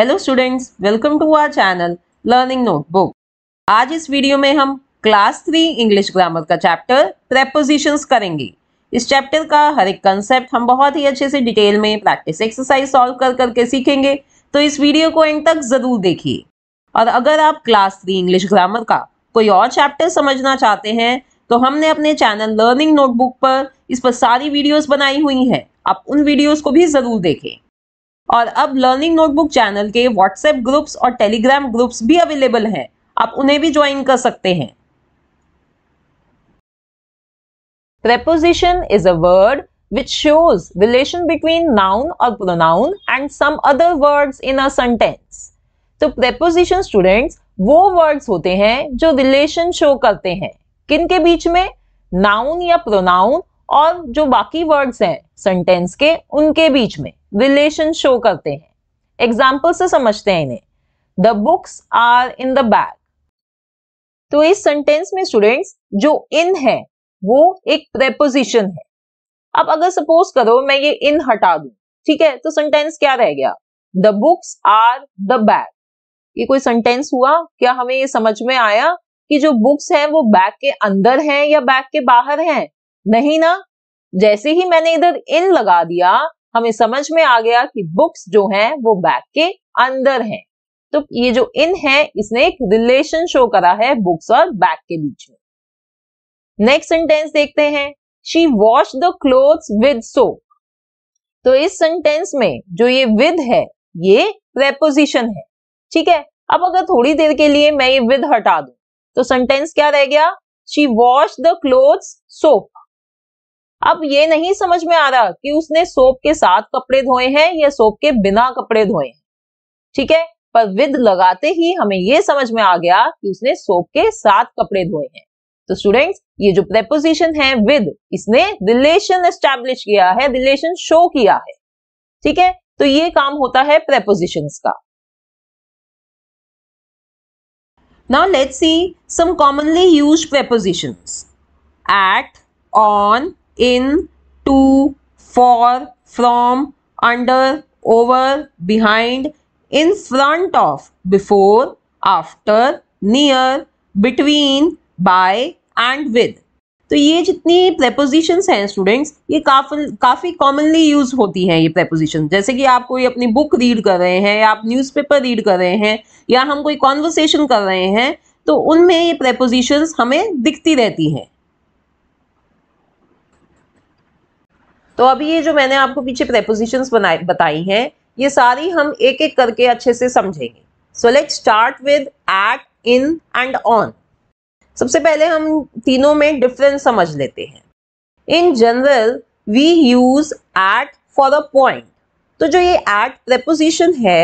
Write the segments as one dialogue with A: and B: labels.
A: Hello students welcome to our channel learning notebook आज इस video में हम क्लास थ्री इंग्लिश ग्रामर का चैप्टर प्रेपोजिशंस करेंगे इस चैप्टर का हर एक कंसेप्ट हम बहुत ही अच्छे से डिटेल में प्रैक्टिस एक्सरसाइज सॉल्व कर करके सीखेंगे तो इस वीडियो को एंड तक ज़रूर देखिए और अगर आप क्लास थ्री इंग्लिश ग्रामर का कोई और चैप्टर समझना चाहते हैं तो हमने अपने चैनल लर्निंग नोटबुक पर इस पर सारी वीडियोज बनाई हुई हैं आप उन वीडियोज़ को भी ज़रूर देखें और अब लर्निंग नोटबुक चैनल के व्हाट्सएप ग्रुप्स और टेलीग्राम ग्रुप्स भी अवेलेबल हैं आप उन्हें भी ज्वाइन कर सकते हैं preposition is a word which shows relation between noun और pronoun and some other words in a sentence तो प्रेपोजिशन स्टूडेंट्स वो वर्ड्स होते हैं जो रिलेशन शो करते हैं किन के बीच में नाउन या प्रोनाउन और जो बाकी वर्ड्स हैं सेंटेंस के उनके बीच में रिलेशन शो करते हैं एग्जाम्पल से समझते हैं इन्हें the books are in the bag तो इस सेंटेंस में स्टूडेंट्स जो इन है वो एक प्रेपोजिशन है अब अगर सपोज करो मैं ये इन हटा दू ठीक है तो सेंटेंस क्या रह गया the books are the bag ये कोई सेंटेंस हुआ क्या हमें ये समझ में आया कि जो बुक्स हैं वो बैग के अंदर हैं या बैग के बाहर हैं नहीं ना जैसे ही मैंने इधर इन लगा दिया हमें समझ में आ गया कि बुक्स जो हैं वो बैग के अंदर हैं तो ये जो इन है इसने एक रिलेशन शो करा है बुक्स और बैग के बीच में नेक्स्ट सेंटेंस देखते हैं she wash the cloth with soap तो इस सेंटेंस में जो ये विद है ये प्रेपोजिशन है ठीक है अब अगर थोड़ी देर के लिए मैं ये विद हटा दू तो सेंटेंस क्या रह गया she wash the cloth soap अब ये नहीं समझ में आ रहा कि उसने सोप के साथ कपड़े धोए हैं या सोप के बिना कपड़े धोए हैं ठीक है पर विद लगाते ही हमें ये समझ में आ गया कि उसने सोप के साथ कपड़े धोए हैं तो स्टूडेंट्स ये जो प्रेपोजिशन है विद इसने रिलेशन एस्टेब्लिश किया है रिलेशन शो किया है ठीक है तो ये काम होता है प्रेपोजिशन का now let see some commonly used prepositions at on in to for from under over behind in front of before after near between by and with तो ये जितनी प्रेपोजिशंस हैं स्टूडेंट्स ये काफी काफ़ी कॉमनली यूज़ होती हैं ये प्रेपोजिशन जैसे कि आप कोई अपनी बुक रीड कर रहे हैं या आप न्यूज़पेपर रीड कर रहे हैं या हम कोई कॉन्वर्सेशन कर रहे हैं तो उनमें ये प्रेपोजिशंस हमें दिखती रहती हैं तो अभी ये जो मैंने आपको पीछे प्रेपोजिशन बनाए बताई हैं ये सारी हम एक एक करके अच्छे से समझेंगे so let start with at in and on सबसे पहले हम तीनों में डिफरेंस समझ लेते हैं in general we use at for a point तो जो ये एट प्रेपोजिशन है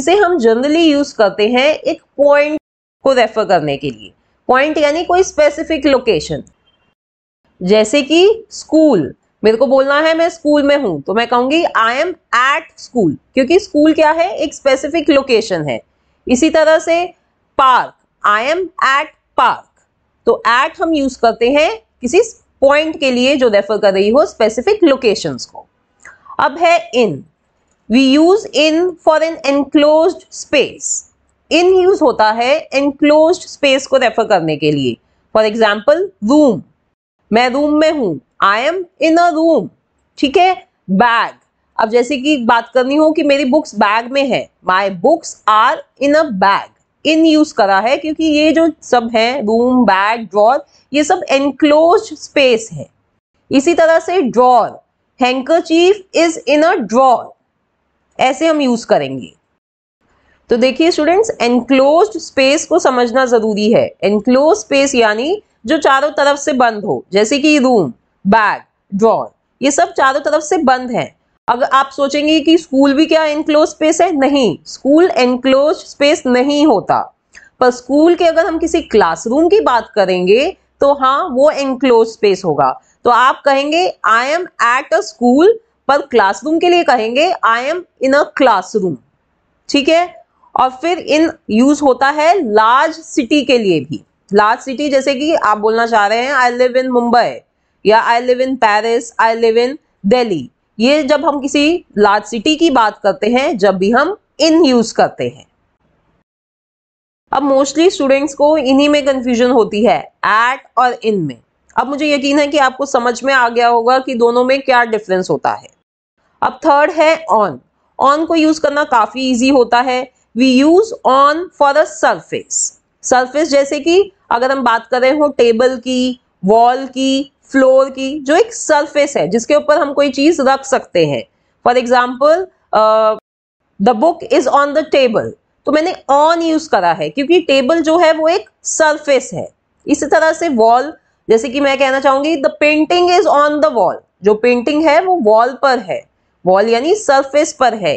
A: इसे हम जनरली यूज करते हैं एक पॉइंट को रेफर करने के लिए पॉइंट यानी कोई स्पेसिफिक लोकेशन जैसे कि स्कूल मेरे को बोलना है मैं स्कूल में हूं तो मैं कहूंगी आई एम एट स्कूल क्योंकि स्कूल क्या है एक स्पेसिफिक लोकेशन है इसी तरह से park I am at park तो एट हम यूज करते हैं किसी पॉइंट के लिए जो रेफर कर रही हो स्पेसिफिक लोकेशन को अब है in we use in for an enclose space in use होता है एनक्लोज स्पेस को रेफर करने के लिए फॉर एग्जाम्पल रूम मैं रूम में हूं I am in a room ठीक है बैग अब जैसे कि बात करनी हो कि मेरी बुक्स बैग में है my books are in a bag in use करा है क्योंकि ये जो सब है रूम बैग ड्रॉर ये सब एनक्लोज स्पेस है इसी तरह से drawer handkerchief is in a drawer ऐसे हम यूज करेंगे तो देखिए स्टूडेंट्स एनक्लोज स्पेस को समझना जरूरी है एनक्लोज स्पेस यानी जो चारों तरफ से बंद हो जैसे कि रूम बैग ड्रॉर ये सब चारों तरफ से बंद है अगर आप सोचेंगे कि स्कूल भी क्या एनक्लोज स्पेस है नहीं स्कूल एनक्लोज स्पेस नहीं होता पर स्कूल के अगर हम किसी क्लासरूम की बात करेंगे तो हाँ वो एनक्लोज स्पेस होगा तो आप कहेंगे I am at a school पर क्लासरूम के लिए कहेंगे I M in a classroom ठीक है और फिर इन यूज होता है लार्ज सिटी के लिए भी लार्ज सिटी जैसे कि आप बोलना चाह रहे हैं आई लिव इन मुंबई या I live in Paris I live in Delhi ये जब हम किसी लार्ज सिटी की बात करते हैं जब भी हम इन यूज करते हैं अब मोस्टली स्टूडेंट्स को इन्हीं में कंफ्यूजन होती है एट और इन में अब मुझे यकीन है कि आपको समझ में आ गया होगा कि दोनों में क्या डिफरेंस होता है अब थर्ड है ऑन ऑन को यूज करना काफी इजी होता है we use on for a surface surface जैसे कि अगर हम बात करें हो टेबल की वॉल की फ्लोर की जो एक सरफेस है जिसके ऊपर हम कोई चीज रख सकते हैं for example the book is on the table तो मैंने ऑन यूज करा है क्योंकि टेबल जो है वो एक सरफेस है इसी तरह से वॉल जैसे कि मैं कहना चाहूंगी the painting is on the wall जो पेंटिंग है वो वॉल पर है वॉल यानी सरफेस पर है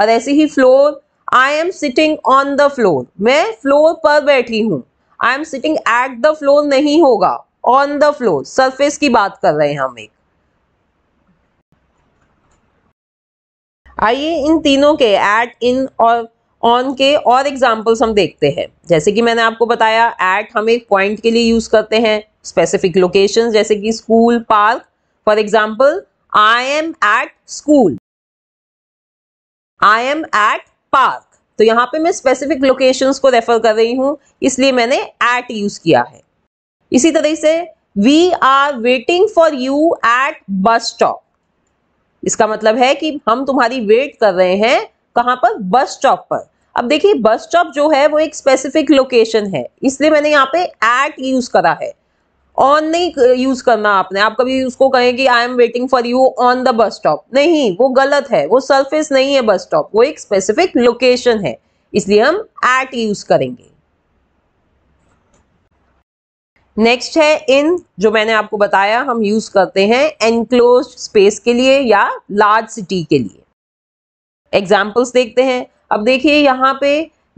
A: और ऐसे ही floor I am sitting on the floor मैं फ्लोर पर बैठी हूँ I am sitting at the floor नहीं होगा ऑन द फ्लोर सरफेस की बात कर रहे हैं हम एक आइए इन तीनों के एट इन और ऑन के और एग्जाम्पल्स हम देखते हैं जैसे कि मैंने आपको बताया एट हम एक पॉइंट के लिए यूज करते हैं स्पेसिफिक लोकेशन जैसे कि school park for example I am at school I am at park तो यहाँ पे मैं स्पेसिफिक लोकेशन को रेफर कर रही हूँ इसलिए मैंने एट यूज किया है इसी तरह से we are waiting for you at bus stop इसका मतलब है कि हम तुम्हारी वेट कर रहे हैं कहाँ पर बस स्टॉप पर अब देखिए बस स्टॉप जो है वो एक स्पेसिफिक लोकेशन है इसलिए मैंने यहाँ पे एट यूज करा है ऑन नहीं यूज uh, करना आपने आप कभी उसको कहें कि I am waiting for you on the bus stop नहीं वो गलत है वो सरफेस नहीं है बस स्टॉप वो एक स्पेसिफिक लोकेशन है इसलिए हम एट यूज करेंगे नेक्स्ट है इन जो मैंने आपको बताया हम यूज करते हैं एनक्लोज स्पेस के लिए या लार्ज सिटी के लिए एग्जाम्पल्स देखते हैं अब देखिए यहां पे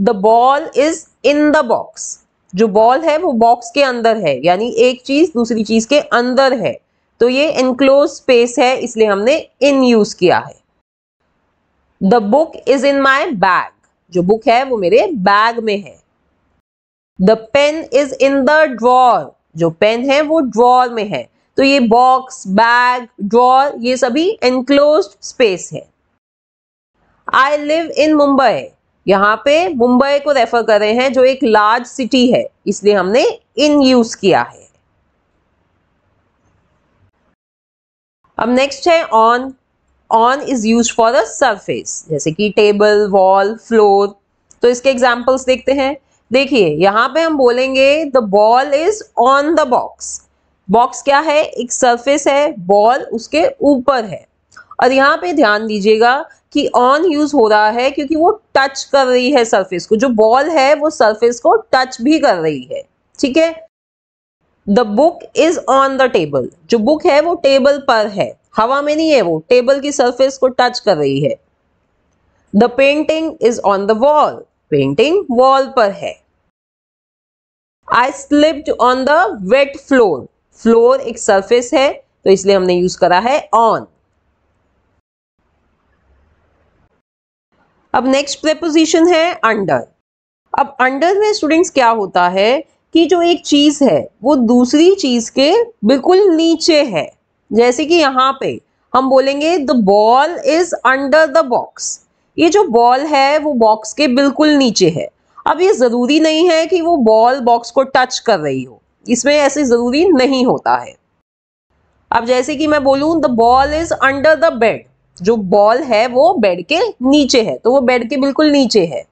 A: the ball is in the box जो बॉल है वो बॉक्स के अंदर है यानी एक चीज दूसरी चीज के अंदर है तो ये इनक्लोज स्पेस है इसलिए हमने इन यूज किया है the book is in my bag जो बुक है वो मेरे बैग में है the pen is in the drawer जो पेन है वो ड्रॉर में है तो ये बॉक्स बैग ड्रॉर ये सभी एनक्लोज स्पेस है आई लिव इन मुंबई यहाँ पे मुंबई को रेफर कर रहे हैं जो एक लार्ज सिटी है इसलिए हमने इन यूज किया है अब नेक्स्ट है on on is use for a surface जैसे कि टेबल वॉल फ्लोर तो इसके एग्जाम्पल्स देखते हैं देखिए यहां पे हम बोलेंगे the ball is on the box box क्या है एक सरफेस है बॉल उसके ऊपर है और यहाँ पे ध्यान दीजिएगा कि ऑन यूज हो रहा है क्योंकि वो टच कर रही है सरफेस को जो बॉल है वो सरफेस को टच भी कर रही है ठीक है the book is on the table जो बुक है वो टेबल पर है हवा में नहीं है वो टेबल की सरफेस को टच कर रही है the painting is on the wall painting wall पर है I slipped on the wet floor floor एक सरफेस है तो इसलिए हमने यूज करा है ऑन अब नेक्स्ट प्रेपोजिशन है अंडर अब अंडर में स्टूडेंट्स क्या होता है कि जो एक चीज है वो दूसरी चीज के बिल्कुल नीचे है जैसे कि यहाँ पे हम बोलेंगे the ball is under the box ये जो बॉल है वो बॉक्स के बिल्कुल नीचे है अब ये जरूरी नहीं है कि वो बॉल बॉक्स को टच कर रही हो इसमें ऐसे जरूरी नहीं होता है अब जैसे कि मैं बोलूं the ball is under the bed जो बॉल है वो बेड के नीचे है तो वो बेड के बिल्कुल नीचे है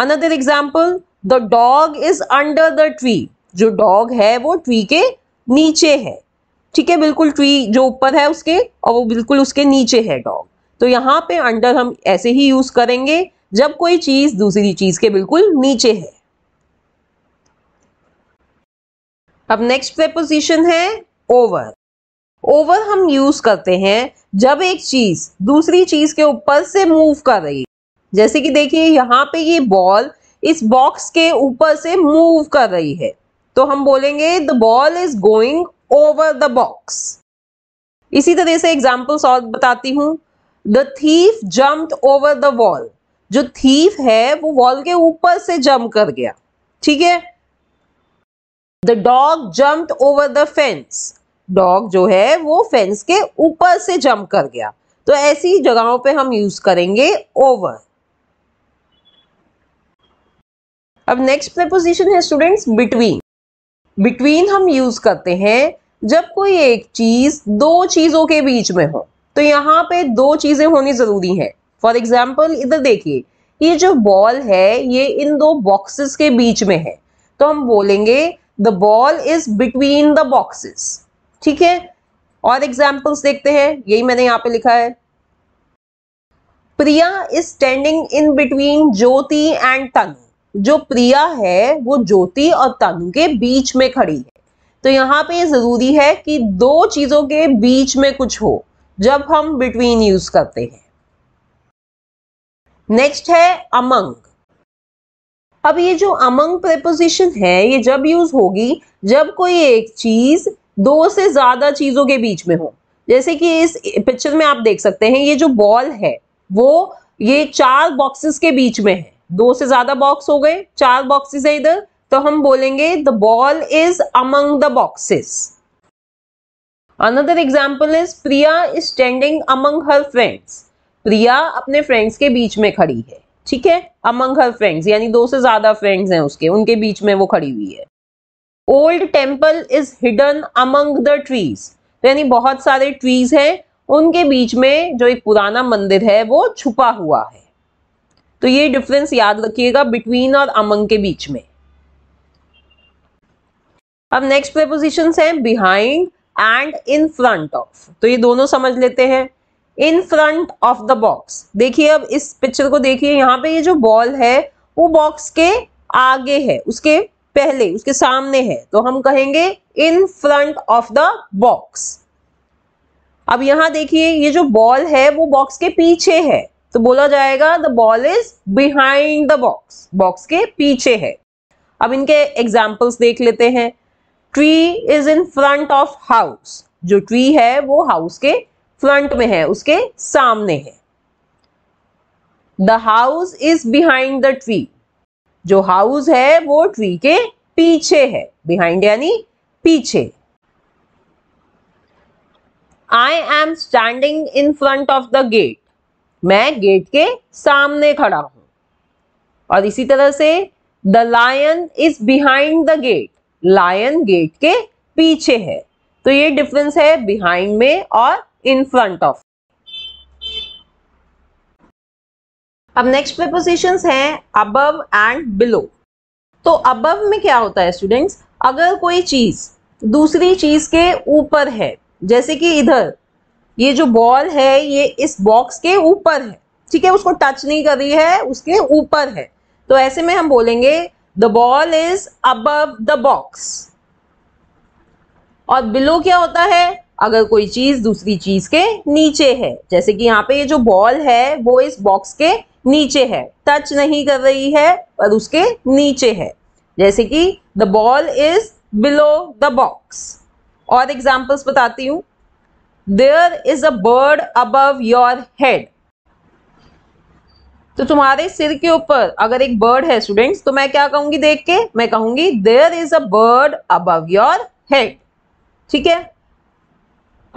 A: another example the dog is under the tree जो डॉग है वो ट्री के नीचे है ठीक है बिल्कुल ट्री जो ऊपर है उसके और वो बिल्कुल उसके नीचे है डॉग तो यहाँ पे अंडर हम ऐसे ही यूज करेंगे जब कोई चीज दूसरी चीज के बिल्कुल नीचे है अब नेक्स्ट प्रेपोजिशन है ओवर ओवर हम यूज करते हैं जब एक चीज दूसरी चीज के ऊपर से मूव कर रही जैसे कि देखिए यहाँ पे ये बॉल इस बॉक्स के ऊपर से मूव कर रही है तो हम बोलेंगे the ball is going over the box इसी तरह से एग्जाम्पल्स और बताती हूँ the thief jump over the wall जो थीफ है वो वॉल के ऊपर से जम्प कर गया ठीक है the dog jump over the fence dog जो है वो फेंस के ऊपर से जंप कर गया तो ऐसी जगहों पे हम यूज करेंगे ओवर अब नेक्स्ट प्रपोजिशन है स्टूडेंट्स बिटवीन बिटवीन हम यूज करते हैं जब कोई एक चीज दो चीजों के बीच में हो तो यहाँ पे दो चीजें होनी जरूरी है फॉर एग्जाम्पल इधर देखिए ये जो बॉल है ये इन दो बॉक्सेस के बीच में है तो हम बोलेंगे the ball is between the boxes ठीक है और एग्जाम्पल्स देखते हैं यही मैंने यहाँ पे लिखा है Priya is standing in between Jyoti and Tanu जो प्रिया है वो ज्योति और तनु के बीच में खड़ी है तो यहाँ पे जरूरी है कि दो चीजों के बीच में कुछ हो जब हम बिटवीन यूज करते हैं नेक्स्ट है अमंग अब ये जो अमंग प्रेपोजिशन है ये जब यूज होगी जब कोई एक चीज दो से ज्यादा चीजों के बीच में हो जैसे कि इस पिक्चर में आप देख सकते हैं ये जो बॉल है वो ये चार बॉक्सेस के बीच में है दो से ज्यादा बॉक्स हो गए चार बॉक्सेस है इधर तो हम बोलेंगे the ball is among the boxes another example is Priya is standing among her friends प्रिया अपने फ्रेंड्स के बीच में खड़ी है ठीक है अमंग हर फ्रेंड्स यानी दो से ज्यादा फ्रेंड्स हैं उसके उनके बीच में वो खड़ी हुई है old temple is hidden among the trees यानी बहुत सारे ट्रीज हैं उनके बीच में जो एक पुराना मंदिर है वो छुपा हुआ है तो ये डिफरेंस याद रखिएगा बिटवीन और अमंग के बीच में अब नेक्स्ट प्रेपोजिशन है behind and in front of तो ये दोनों समझ लेते हैं in front of the box देखिए अब इस पिक्चर को देखिए यहाँ पे ये जो बॉल है वो बॉक्स के आगे है उसके पहले उसके सामने है तो हम कहेंगे in front of the box अब यहां देखिए ये जो बॉल है वो बॉक्स के पीछे है तो बोला जाएगा the ball is behind the box box के पीछे है अब इनके एग्जाम्पल्स देख लेते हैं tree is in front of house जो ट्री है वो हाउस के फ्रंट में है उसके सामने है the house is behind the tree जो हाउस है वो ट्री के पीछे है बिहाइंड यानी पीछे I am standing in front of the gate मैं गेट के सामने खड़ा हूं और इसी तरह से the lion is behind the gate lion gate के पीछे है तो ये डिफरेंस है बिहाइंड में और इन फ्रंट ऑफ अब नेक्स्ट प्रिपोजिशंस हैं अबव एंड बिलो तो अबव में क्या होता है स्टूडेंट्स अगर कोई चीज दूसरी चीज के ऊपर है जैसे कि इधर ये जो बॉल है ये इस बॉक्स के ऊपर है ठीक है उसको टच नहीं कर रही है उसके ऊपर है तो ऐसे में हम बोलेंगे the ball is above the box और बिलो क्या होता है अगर कोई चीज दूसरी चीज के नीचे है जैसे कि यहाँ पे ये जो बॉल है वो इस बॉक्स के नीचे है टच नहीं कर रही है और उसके नीचे है जैसे कि the ball is below the box और एग्जाम्पल्स बताती हूं there is a bird above your head तो तुम्हारे सिर के ऊपर अगर एक बर्ड है स्टूडेंट्स तो मैं क्या कहूंगी देख के मैं कहूंगी there is a bird above your head ठीक है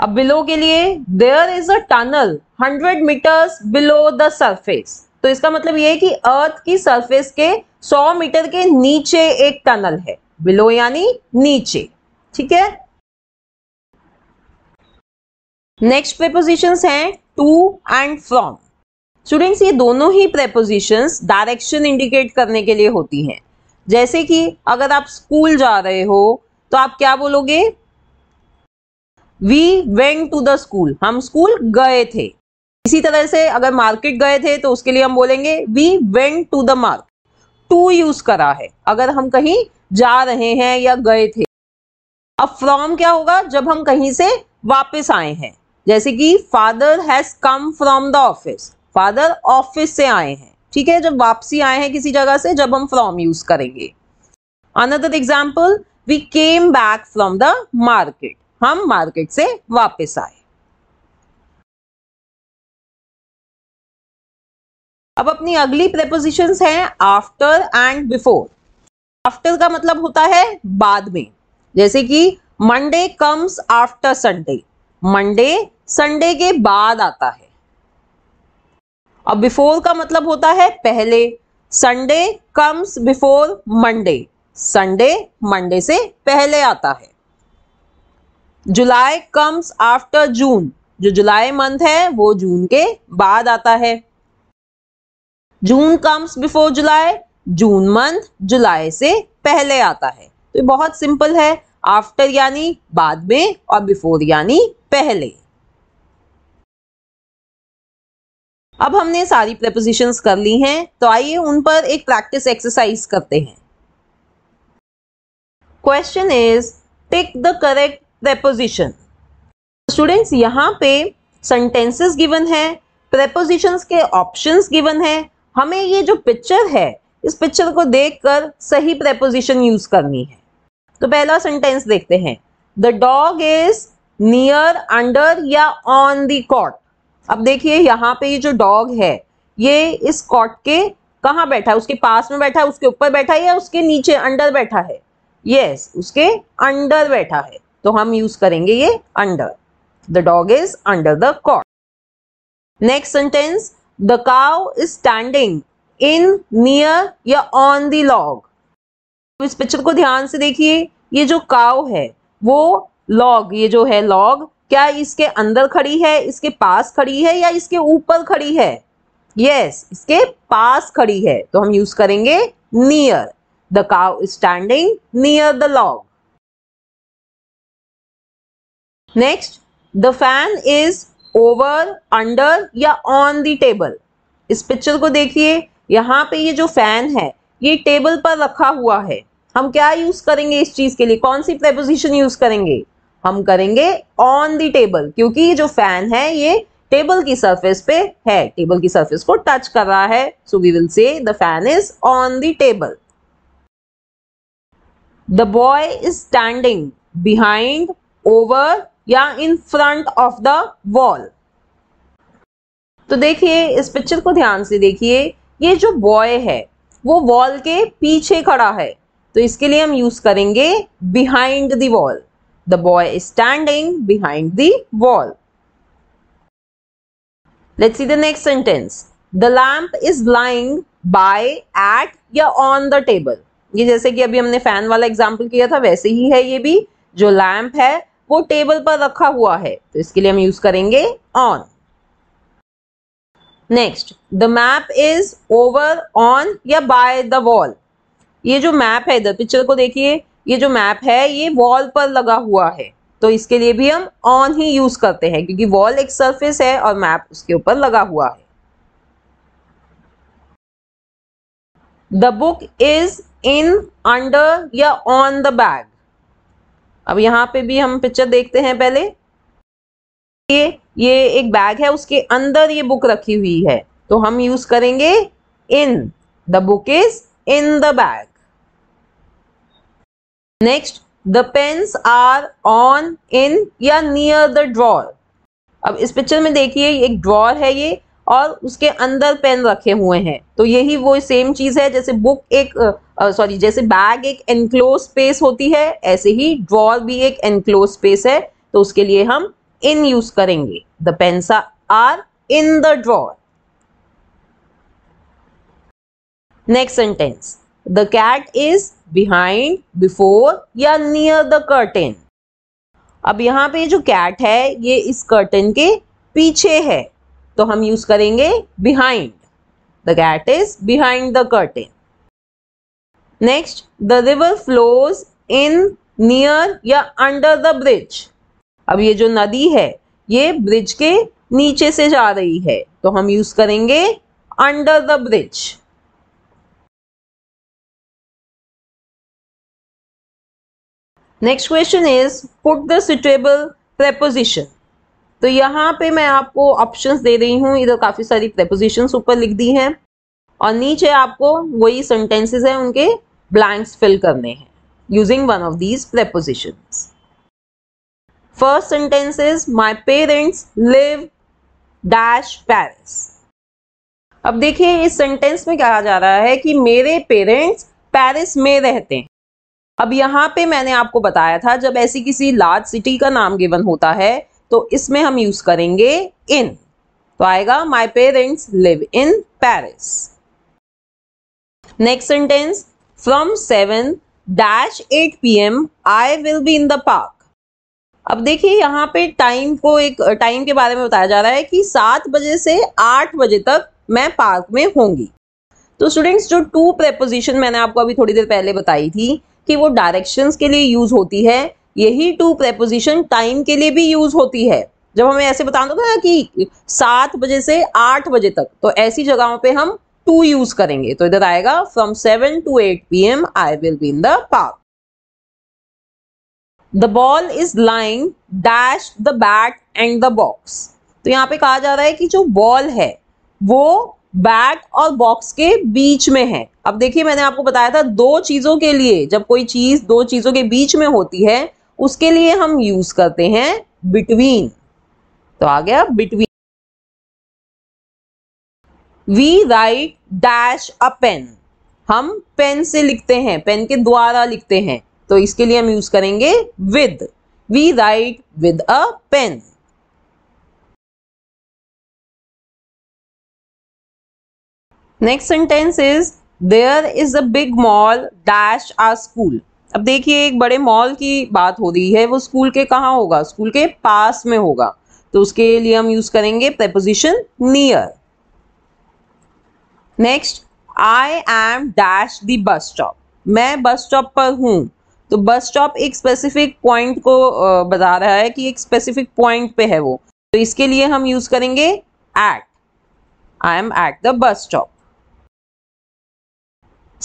A: अब बिलो के लिए there is a tunnel hundred metres below the surface तो इसका मतलब ये है कि अर्थ की सरफेस के 100 मीटर के नीचे एक टनल है बिलो यानी नीचे ठीक है नेक्स्ट प्रेपोजिशन हैं टू एंड फ्रॉम स्टूडेंट्स ये दोनों ही प्रेपोजिशन डायरेक्शन इंडिकेट करने के लिए होती हैं जैसे कि अगर आप स्कूल जा रहे हो तो आप क्या बोलोगे we went to the school हम स्कूल गए थे इसी तरह से अगर मार्केट गए थे तो उसके लिए हम बोलेंगे we went to the market to use करा है अगर हम कहीं जा रहे हैं या गए थे अब फ्रॉम क्या होगा जब हम कहीं से वापस आए हैं जैसे कि father has come from the office father office से आए हैं ठीक है जब वापसी आए हैं किसी जगह से जब हम फ्रॉम यूज करेंगे another example we came back from the market हम मार्केट से वापस आए अब अपनी अगली प्रेपोजिशन है आफ्टर एंड बिफोर आफ्टर का मतलब होता है बाद में जैसे कि Monday comes after Sunday Monday Sunday के बाद आता है और बिफोर का मतलब होता है पहले Sunday comes before Monday Sunday Monday से पहले आता है जुलाई कम्स आफ्टर जून जो जुलाई मंथ है वो जून के बाद आता है June comes before July June month July से पहले आता है तो बहुत सिंपल है आफ्टर यानी बाद में और बिफोर यानी पहले अब हमने सारी प्रपोजिशंस कर ली हैं तो आइए उन पर एक प्रैक्टिस एक्सरसाइज करते हैं question is tick the correct preposition students यहाँ पे सेंटेंसेस गिवन है प्रेपोजिशंस के ऑप्शंस गिवन है हमें ये जो पिक्चर है इस पिक्चर को देखकर सही प्रेपोजिशन यूज करनी है तो पहला सेंटेंस देखते हैं the dog is near under या ऑन द कॉट अब देखिए यहाँ पे ये जो डॉग है ये इस कॉट के कहाँ बैठा है उसके पास में बैठा है उसके ऊपर बैठा है या उसके नीचे अंडर बैठा है यस yes, उसके अंडर बैठा है तो हम यूज करेंगे ये under the dog is under the cot next sentence The cow is standing in, near या on the log. तो इस पिक्चर को ध्यान से देखिए ये जो काव है वो लॉग ये जो है लॉग क्या इसके अंदर खड़ी है इसके पास खड़ी है या इसके ऊपर खड़ी है यस yes, इसके पास खड़ी है तो हम यूज करेंगे near the cow standing near the log next the fan is over under या ऑन द टेबल इस पिक्चर को देखिए यहाँ पे ये जो फैन है ये टेबल पर रखा हुआ है हम क्या यूज करेंगे इस चीज के लिए कौन सी प्रेपोजिशन यूज करेंगे हम करेंगे ऑन द टेबल क्योंकि ये जो फैन है ये टेबल की सरफेस पे है टेबल की सरफेस को टच कर रहा है so we will say the fan is on the table the boy is standing behind over या in front of the wall तो देखिए इस पिक्चर को ध्यान से देखिए ये जो बॉय है वो वॉल के पीछे खड़ा है तो इसके लिए हम यूज करेंगे behind the wall the boy is standing behind the wall let's see the next sentence the lamp is lying by at या ऑन द टेबल ये जैसे कि अभी हमने फैन वाला एग्जाम्पल किया था वैसे ही है ये भी जो लैम्प है वो टेबल पर रखा हुआ है तो इसके लिए हम यूज करेंगे on next the map is over on या बाय द वॉल ये जो मैप है इधर पिक्चर को देखिए ये जो मैप है ये वॉल पर लगा हुआ है तो इसके लिए भी हम ऑन ही यूज करते हैं क्योंकि वॉल एक सरफेस है और मैप उसके ऊपर लगा हुआ है the book is in under या ऑन द बैग अब यहाँ पे भी हम पिक्चर देखते हैं पहले ये ये एक बैग है उसके अंदर ये बुक रखी हुई है तो हम यूज करेंगे in the book is in the bag next the pens are on in या नियर द ड्रॉर अब इस पिक्चर में देखिए एक ड्रॉर है ये और उसके अंदर पेन रखे हुए हैं तो यही वो सेम चीज है जैसे बुक एक सॉरी uh, जैसे बैग एक एनक्लोज स्पेस होती है ऐसे ही ड्रॉर भी एक एनक्लोज स्पेस है तो उसके लिए हम इन यूज करेंगे the pens are in the drawer next sentence the cat is behind before या नियर द कर्टेन अब यहां पे जो कैट है ये इस कर्टन के पीछे है तो हम यूज करेंगे behind the cat is behind the curtain next the river flows in near या अंडर द ब्रिज अब ये जो नदी है ये ब्रिज के नीचे से जा रही है तो हम यूज करेंगे under the bridge next question is put the suitable preposition तो यहाँ पे मैं आपको ऑप्शंस दे रही हूँ इधर काफी सारी प्रेपोजिशन ऊपर लिख दी हैं और नीचे आपको वही सेंटेंसेस हैं उनके ब्लैंक्स फिल करने हैं using one of these preposition first sentence is my parents live dash Paris अब देखिए इस सेंटेंस में कहा जा रहा है कि मेरे पेरेंट्स पेरिस में रहते हैं अब यहाँ पे मैंने आपको बताया था जब ऐसी किसी लार्ज सिटी का नाम गिवन होता है तो इसमें हम यूज करेंगे इन तो आएगा my parents live in Paris next sentence from seven dash eight P M I will be in the park अब देखिए यहाँ पे टाइम को एक टाइम के बारे में बताया जा रहा है कि सात बजे से आठ बजे तक मैं पार्क में होंगी तो स्टूडेंट्स जो टू प्रेपोजिशन मैंने आपको अभी थोड़ी देर पहले बताई थी कि वो डायरेक्शंस के लिए यूज होती है यही टू प्रेपोजिशन टाइम के लिए भी यूज होती है जब हमें ऐसे बता दो ना कि सात बजे से आठ बजे तक तो ऐसी जगहों पे हम टू यूज करेंगे तो इधर आएगा from seven to eight P M I will be in the park the ball is lying dash the bat and the box तो यहाँ पे कहा जा रहा है कि जो बॉल है वो बैट और बॉक्स के बीच में है अब देखिए मैंने आपको बताया था दो चीजों के लिए जब कोई चीज दो चीजों के बीच में होती है उसके लिए हम यूज करते हैं बिटवीन तो आ गया between we write dash a pen हम पेन से लिखते हैं पेन के द्वारा लिखते हैं तो इसके लिए हम यूज करेंगे with we write with a pen next sentence is there is a big mall dash a school अब देखिए एक बड़े मॉल की बात हो रही है वो स्कूल के कहाँ होगा स्कूल के पास में होगा तो उसके लिए हम यूज करेंगे preposition near next I am dash the bus stop मैं बस स्टॉप पर हूँ तो बस स्टॉप एक स्पेसिफिक पॉइंट को बता रहा है कि एक स्पेसिफिक पॉइंट पे है वो तो इसके लिए हम यूज करेंगे at I am at the bus stop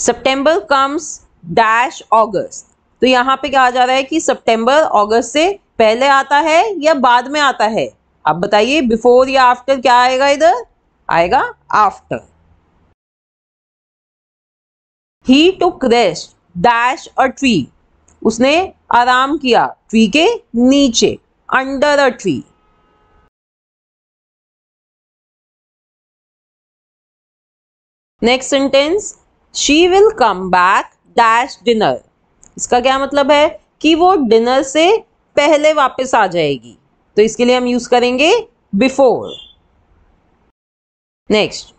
A: September comes dash August तो यहाँ पे क्या आ जा रहा है कि सेप्टेम्बर ऑगस्ट से पहले आता है या बाद में आता है आप बताइए बिफोर या आफ्टर क्या आएगा इधर आएगा after he took rest dash a tree उसने आराम किया ट्री के नीचे under a tree next sentence she will come back dash dinner इसका क्या मतलब है कि वो डिनर से पहले वापस आ जाएगी तो इसके लिए हम यूज करेंगे before next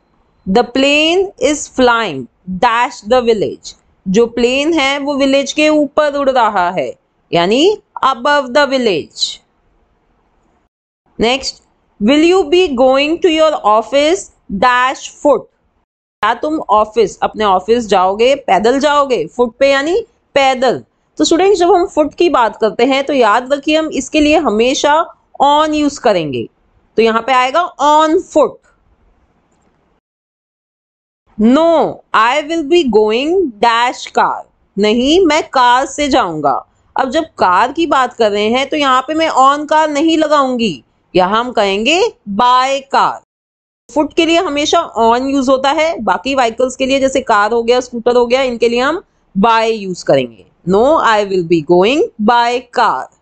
A: the plane is flying dash the village जो प्लेन है वो विलेज के ऊपर उड़ रहा है यानी above the village next will you be going to your office dash foot क्या तुम ऑफिस अपने ऑफिस जाओगे पैदल जाओगे फुट पे यानी पैदल तो स्टूडेंट्स जब हम फुट की बात करते हैं तो याद रखिए हम इसके लिए हमेशा ऑन यूज करेंगे तो यहाँ पे आएगा on foot no I will be going dash car नहीं मैं कार से जाऊंगा अब जब कार की बात कर रहे हैं तो यहाँ पे मैं ऑन कार नहीं लगाऊंगी या हम कहेंगे बाय कार फुट के लिए हमेशा ऑन यूज होता है बाकी व्हीकल्स के लिए जैसे कार हो गया स्कूटर हो गया इनके लिए हम बाय यूज करेंगे no I will be going by car